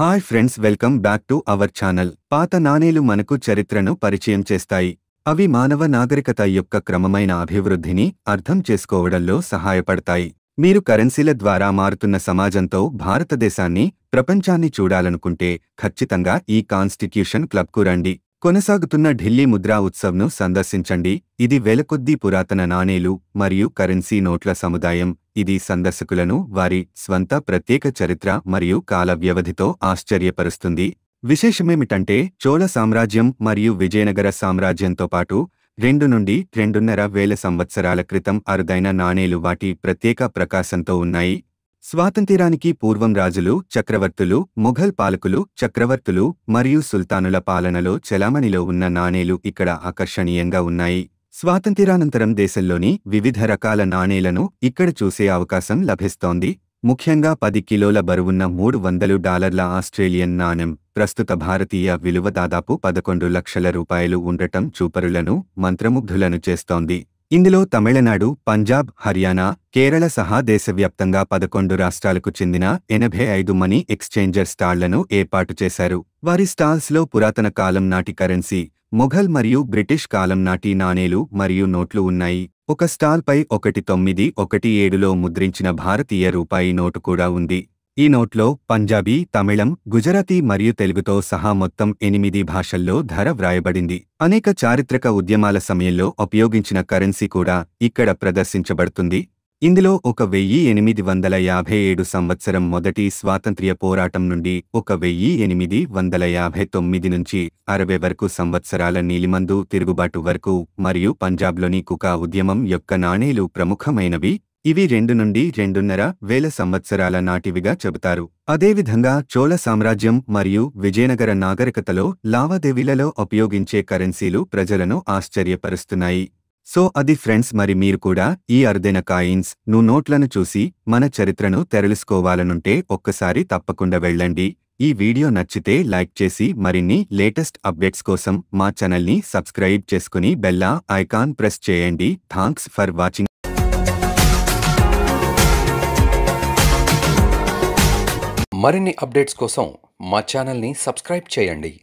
hi friends welcome back to our channel పాత నాణేలు మనకు చరిత్రను పరిచయం చేస్తాయి అవి మానవ నాగరికత యొక్క క్రమమైన అభివృద్ధిని అర్థం చేసుకోవడంలో సహాయపడతాయి మీరు కరెన్సీల ద్వారా మారుతున్న సమాజంతో భారతదేశాన్ని ప్రపంచాన్ని చూడాలనుకుంటే ఖచ్చితంగా ఈ కాన్స్టిట్యూషన్ క్లబ్కు రండి కొనసాగుతున్న ఢిల్లీ ముద్రా ఉత్సవ్ను సందర్శించండి ఇది వెలకొద్దీ పురాతన నాణేలు మరియు కరెన్సీ నోట్ల సముదాయం ఇది సందర్శకులను వారి స్వంత ప్రత్యేక చరిత్ర మరియు కాల వ్యవధితో ఆశ్చర్యపరుస్తుంది విశేషమేమిటంటే చోళ సామ్రాజ్యం మరియు విజయనగర సామ్రాజ్యంతో పాటు రెండు నుండి రెండున్నర వేల సంవత్సరాల క్రితం అరుదైన నాణేలు వాటి ప్రత్యేక ప్రకాశంతో ఉన్నాయి స్వాతంత్రానికి పూర్వం రాజులు చక్రవర్తులు మొఘల్ పాలకులు చక్రవర్తులు మరియు సుల్తానుల పాలనలో చెలామణిలో ఉన్న నాణేలు ఇక్కడ ఆకర్షణీయంగా ఉన్నాయి స్వాతంత్రానంతరం దేశంలోని వివిధ రకాల నాణేలను ఇక్కడ చూసే అవకాశం లభిస్తోంది ముఖ్యంగా పది కిలోల బరువున్న మూడు వందలు డాలర్ల ఆస్ట్రేలియన్ నాణెం ప్రస్తుత భారతీయ విలువ దాదాపు పదకొండు లక్షల రూపాయలు ఉండటం చూపరులను మంత్రముగ్ధులను చేస్తోంది ఇందులో తమిళనాడు పంజాబ్ హర్యానా కేరళ సహా దేశవ్యాప్తంగా పదకొండు రాష్ట్రాలకు చెందిన ఎనభై ఐదు మనీ ఎక్స్చేంజర్ స్టాళ్లను ఏర్పాటు చేశారు వారి స్టాల్స్లో పురాతన కాలం నాటి కరెన్సీ మొఘల్ మరియు బ్రిటిష్ కాలం నాటి నాణేలు మరియు నోట్లు ఉన్నాయి ఒక స్టాల్పై ఒకటి తొమ్మిది ఒకటి ఏడులో ముద్రించిన భారతీయ రూపాయి నోటు కూడా ఉంది ఈ నోట్లో పంజాబీ తమిళం గుజరాతీ మరియు తెలుగుతో సహా మొత్తం ఎనిమిది భాషల్లో ధర వ్రాయబడింది అనేక చారిత్రక ఉద్యమాల సమయంలో ఉపయోగించిన కరెన్సీ కూడా ఇక్కడ ప్రదర్శించబడుతుంది ఇందులో ఒక వెయ్యి ఎనిమిది వందల యాభై ఏడు సంవత్సరం మొదటి స్వాతంత్ర్య పోరాటం నుండి ఒక వెయ్యి ఎనిమిది వందల యాభై తొమ్మిది నుంచి అరవై వరకు సంవత్సరాల నీలిమందు తిరుగుబాటు వరకు మరియు పంజాబ్లోని కుకా ఉద్యమం యొక్క నాణేలు ప్రముఖమైనవి ఇవి రెండు నుండి రెండున్నర వేల సంవత్సరాల నాటివిగా చెబుతారు అదేవిధంగా చోళ సామ్రాజ్యం మరియు విజయనగర నాగరికతలో లావాదేవీలలో ఉపయోగించే కరెన్సీలు ప్రజలను ఆశ్చర్యపరుస్తున్నాయి సో అది ఫ్రెండ్స్ మరి మీరు కూడా ఈ అరుదైన కాయిన్స్ ను నోట్లను చూసి మన చరిత్రను తెరలుసుకోవాలనుంటే ఒక్కసారి తప్పకుండా వెళ్ళండి ఈ వీడియో నచ్చితే లైక్ చేసి మరిన్ని లేటెస్ట్ అప్డేట్స్ కోసం మా ఛానల్ని సబ్స్క్రైబ్ చేసుకుని బెల్లా ఐకాన్ ప్రెస్ చేయండి థాంక్స్ ఫర్ వాచింగ్ మరిన్ని అప్డేట్స్ కోసం మా ఛానల్ని సబ్స్క్రైబ్ చేయండి